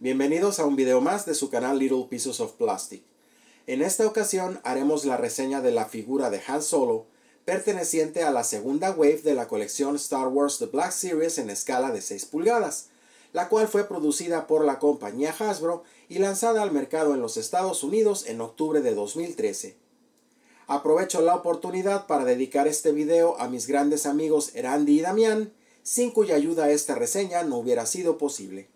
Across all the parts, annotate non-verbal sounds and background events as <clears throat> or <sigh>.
Bienvenidos a un video más de su canal Little Pieces of Plastic. En esta ocasión haremos la reseña de la figura de Han Solo, perteneciente a la segunda wave de la colección Star Wars The Black Series en escala de 6 pulgadas, la cual fue producida por la compañía Hasbro y lanzada al mercado en los Estados Unidos en octubre de 2013. Aprovecho la oportunidad para dedicar este video a mis grandes amigos Erandi y Damián, sin cuya ayuda esta reseña no hubiera sido posible.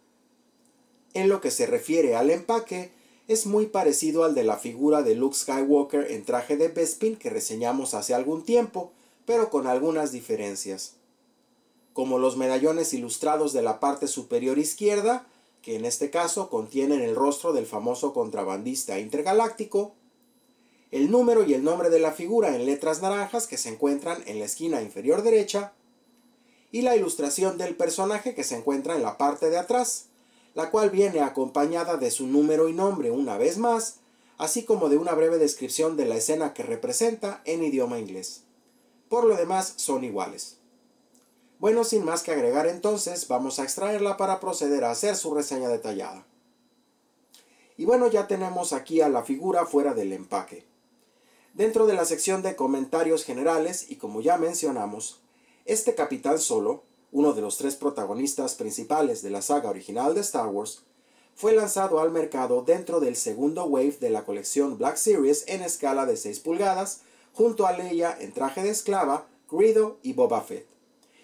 En lo que se refiere al empaque, es muy parecido al de la figura de Luke Skywalker en traje de Bespin que reseñamos hace algún tiempo, pero con algunas diferencias. Como los medallones ilustrados de la parte superior izquierda, que en este caso contienen el rostro del famoso contrabandista intergaláctico, el número y el nombre de la figura en letras naranjas que se encuentran en la esquina inferior derecha, y la ilustración del personaje que se encuentra en la parte de atrás, la cual viene acompañada de su número y nombre una vez más, así como de una breve descripción de la escena que representa en idioma inglés. Por lo demás son iguales. Bueno, sin más que agregar entonces, vamos a extraerla para proceder a hacer su reseña detallada. Y bueno, ya tenemos aquí a la figura fuera del empaque. Dentro de la sección de comentarios generales, y como ya mencionamos, este capitán solo uno de los tres protagonistas principales de la saga original de Star Wars, fue lanzado al mercado dentro del segundo wave de la colección Black Series en escala de 6 pulgadas, junto a Leia en traje de esclava, Greedo y Boba Fett.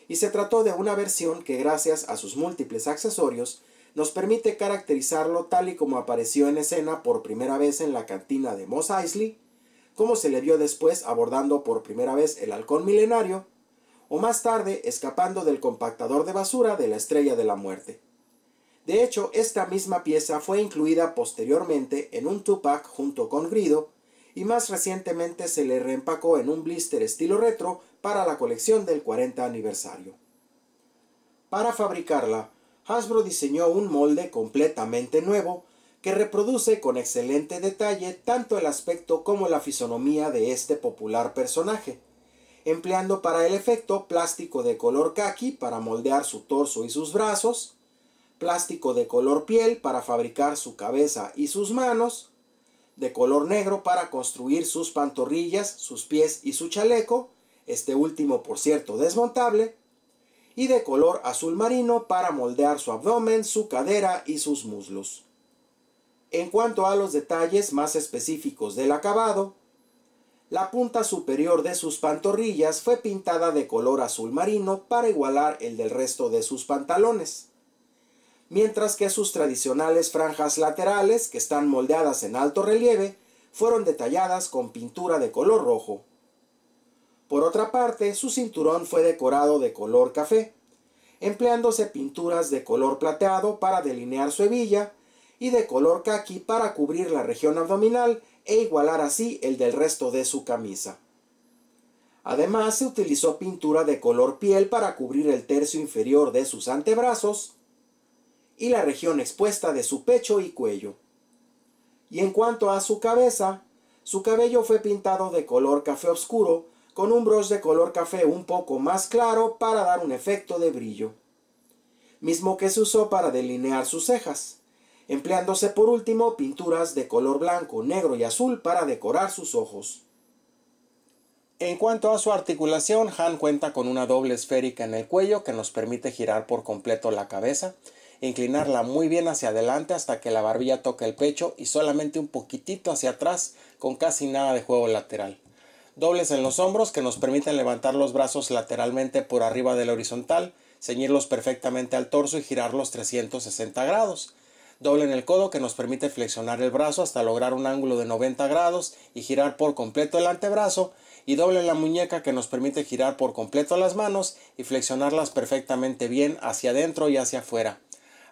Y se trató de una versión que gracias a sus múltiples accesorios nos permite caracterizarlo tal y como apareció en escena por primera vez en la cantina de Moss Eisley, como se le vio después abordando por primera vez el halcón milenario o más tarde escapando del compactador de basura de la Estrella de la Muerte. De hecho, esta misma pieza fue incluida posteriormente en un Tupac junto con Grido, y más recientemente se le reempacó en un blister estilo retro para la colección del 40 aniversario. Para fabricarla, Hasbro diseñó un molde completamente nuevo que reproduce con excelente detalle tanto el aspecto como la fisonomía de este popular personaje, empleando para el efecto plástico de color khaki para moldear su torso y sus brazos, plástico de color piel para fabricar su cabeza y sus manos, de color negro para construir sus pantorrillas, sus pies y su chaleco, este último por cierto desmontable, y de color azul marino para moldear su abdomen, su cadera y sus muslos. En cuanto a los detalles más específicos del acabado, la punta superior de sus pantorrillas fue pintada de color azul marino para igualar el del resto de sus pantalones. Mientras que sus tradicionales franjas laterales, que están moldeadas en alto relieve, fueron detalladas con pintura de color rojo. Por otra parte, su cinturón fue decorado de color café, empleándose pinturas de color plateado para delinear su hebilla y de color caqui para cubrir la región abdominal e igualar así el del resto de su camisa. Además se utilizó pintura de color piel para cubrir el tercio inferior de sus antebrazos y la región expuesta de su pecho y cuello. Y en cuanto a su cabeza, su cabello fue pintado de color café oscuro con un broche de color café un poco más claro para dar un efecto de brillo, mismo que se usó para delinear sus cejas empleándose por último pinturas de color blanco, negro y azul para decorar sus ojos. En cuanto a su articulación, Han cuenta con una doble esférica en el cuello que nos permite girar por completo la cabeza, inclinarla muy bien hacia adelante hasta que la barbilla toque el pecho y solamente un poquitito hacia atrás con casi nada de juego lateral. Dobles en los hombros que nos permiten levantar los brazos lateralmente por arriba del horizontal, ceñirlos perfectamente al torso y girarlos 360 grados doble en el codo que nos permite flexionar el brazo hasta lograr un ángulo de 90 grados y girar por completo el antebrazo, y doble en la muñeca que nos permite girar por completo las manos y flexionarlas perfectamente bien hacia adentro y hacia afuera.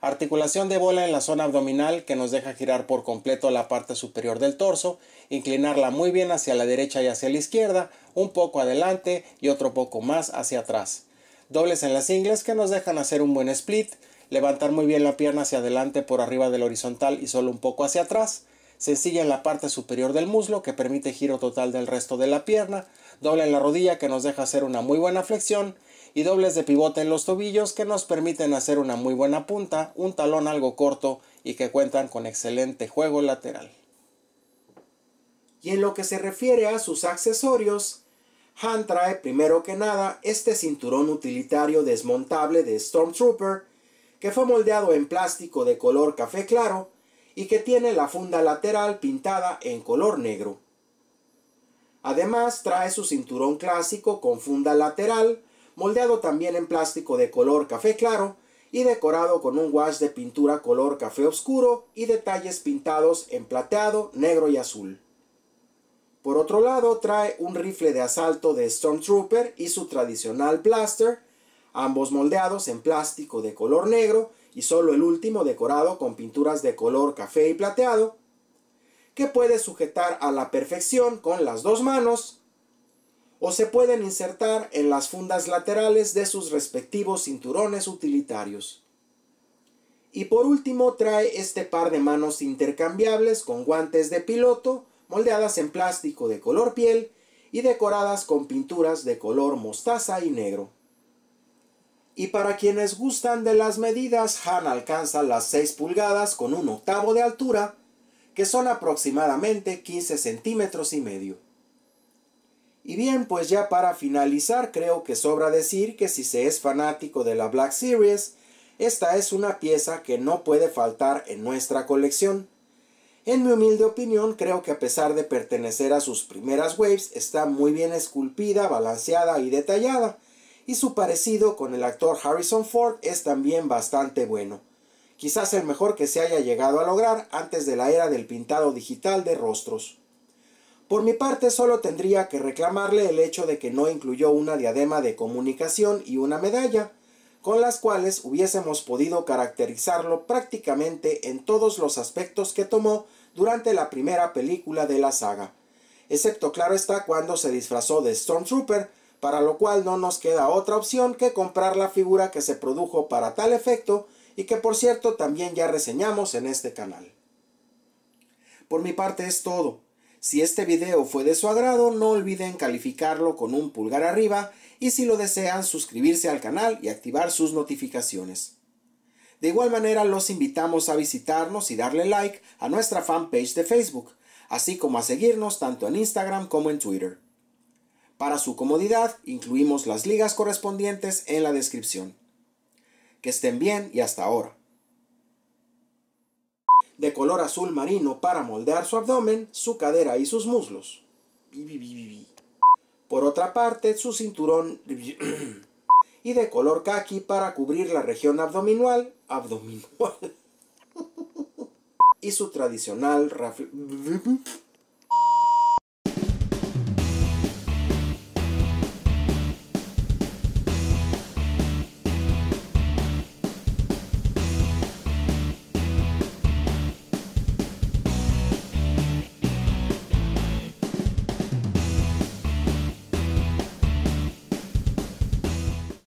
Articulación de bola en la zona abdominal que nos deja girar por completo la parte superior del torso, inclinarla muy bien hacia la derecha y hacia la izquierda, un poco adelante y otro poco más hacia atrás. Dobles en las ingles que nos dejan hacer un buen split, Levantar muy bien la pierna hacia adelante por arriba del horizontal y solo un poco hacia atrás. Sencilla en la parte superior del muslo que permite giro total del resto de la pierna. Doble en la rodilla que nos deja hacer una muy buena flexión. Y dobles de pivote en los tobillos que nos permiten hacer una muy buena punta, un talón algo corto y que cuentan con excelente juego lateral. Y en lo que se refiere a sus accesorios, Han trae primero que nada este cinturón utilitario desmontable de Stormtrooper que fue moldeado en plástico de color café claro y que tiene la funda lateral pintada en color negro. Además trae su cinturón clásico con funda lateral, moldeado también en plástico de color café claro y decorado con un wash de pintura color café oscuro y detalles pintados en plateado, negro y azul. Por otro lado trae un rifle de asalto de Stormtrooper y su tradicional blaster ambos moldeados en plástico de color negro y solo el último decorado con pinturas de color café y plateado, que puede sujetar a la perfección con las dos manos o se pueden insertar en las fundas laterales de sus respectivos cinturones utilitarios. Y por último trae este par de manos intercambiables con guantes de piloto moldeadas en plástico de color piel y decoradas con pinturas de color mostaza y negro. Y para quienes gustan de las medidas, Han alcanza las 6 pulgadas con un octavo de altura, que son aproximadamente 15 centímetros y medio. Y bien, pues ya para finalizar, creo que sobra decir que si se es fanático de la Black Series, esta es una pieza que no puede faltar en nuestra colección. En mi humilde opinión, creo que a pesar de pertenecer a sus primeras waves, está muy bien esculpida, balanceada y detallada, y su parecido con el actor Harrison Ford es también bastante bueno, quizás el mejor que se haya llegado a lograr antes de la era del pintado digital de rostros. Por mi parte solo tendría que reclamarle el hecho de que no incluyó una diadema de comunicación y una medalla, con las cuales hubiésemos podido caracterizarlo prácticamente en todos los aspectos que tomó durante la primera película de la saga, excepto claro está cuando se disfrazó de Stormtrooper para lo cual no nos queda otra opción que comprar la figura que se produjo para tal efecto y que por cierto también ya reseñamos en este canal. Por mi parte es todo. Si este video fue de su agrado no olviden calificarlo con un pulgar arriba y si lo desean suscribirse al canal y activar sus notificaciones. De igual manera los invitamos a visitarnos y darle like a nuestra fanpage de Facebook, así como a seguirnos tanto en Instagram como en Twitter. Para su comodidad, incluimos las ligas correspondientes en la descripción. Que estén bien y hasta ahora. De color azul marino para moldear su abdomen, su cadera y sus muslos. Por otra parte, su cinturón <clears throat> y de color kaki para cubrir la región abdominal, abdominal <laughs> y su tradicional